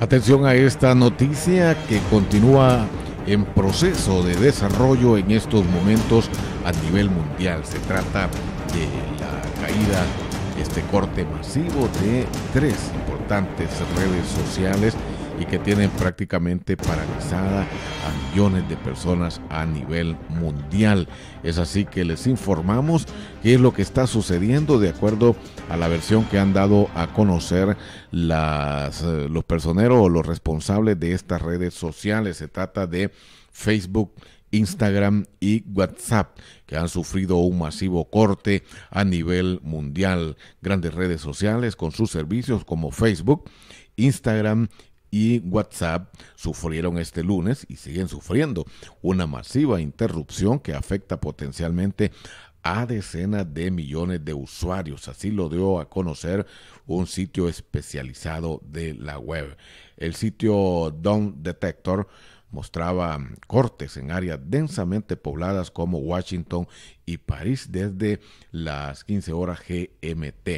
Atención a esta noticia que continúa en proceso de desarrollo en estos momentos a nivel mundial. Se trata de la caída, este corte masivo de tres importantes redes sociales y que tienen prácticamente paralizada a millones de personas a nivel mundial. Es así que les informamos qué es lo que está sucediendo de acuerdo a la versión que han dado a conocer las, eh, los personeros o los responsables de estas redes sociales. Se trata de Facebook, Instagram y WhatsApp, que han sufrido un masivo corte a nivel mundial. Grandes redes sociales con sus servicios como Facebook, Instagram y WhatsApp sufrieron este lunes y siguen sufriendo una masiva interrupción que afecta potencialmente a decenas de millones de usuarios. Así lo dio a conocer un sitio especializado de la web. El sitio Down Detector mostraba cortes en áreas densamente pobladas como Washington y París desde las 15 horas GMT.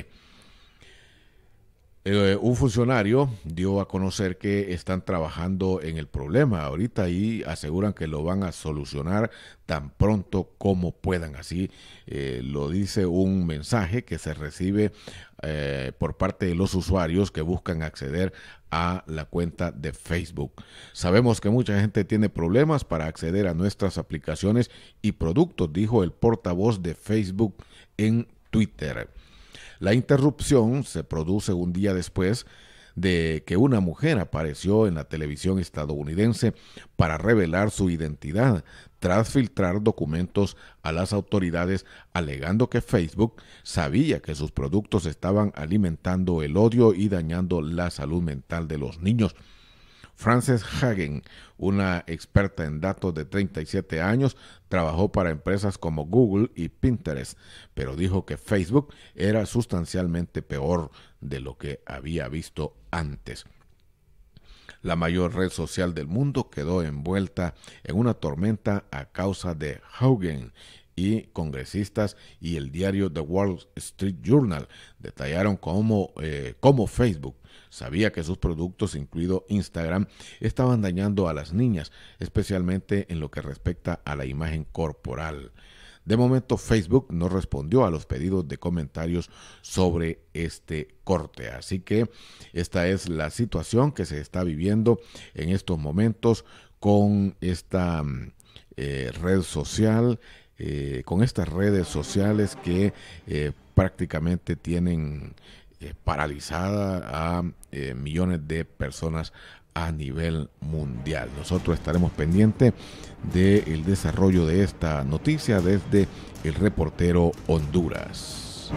Eh, un funcionario dio a conocer que están trabajando en el problema ahorita y aseguran que lo van a solucionar tan pronto como puedan. Así eh, lo dice un mensaje que se recibe eh, por parte de los usuarios que buscan acceder a la cuenta de Facebook. Sabemos que mucha gente tiene problemas para acceder a nuestras aplicaciones y productos, dijo el portavoz de Facebook en Twitter. La interrupción se produce un día después de que una mujer apareció en la televisión estadounidense para revelar su identidad tras filtrar documentos a las autoridades alegando que Facebook sabía que sus productos estaban alimentando el odio y dañando la salud mental de los niños. Frances Hagen, una experta en datos de 37 años, trabajó para empresas como Google y Pinterest, pero dijo que Facebook era sustancialmente peor de lo que había visto antes. La mayor red social del mundo quedó envuelta en una tormenta a causa de Hagen, y congresistas y el diario The Wall Street Journal detallaron eh, cómo, Facebook sabía que sus productos, incluido Instagram, estaban dañando a las niñas, especialmente en lo que respecta a la imagen corporal. De momento Facebook no respondió a los pedidos de comentarios sobre este corte. Así que esta es la situación que se está viviendo en estos momentos con esta mm, eh, red social eh, con estas redes sociales que eh, prácticamente tienen eh, paralizada a millones de personas a nivel mundial. Nosotros estaremos pendientes del desarrollo de esta noticia desde el reportero Honduras.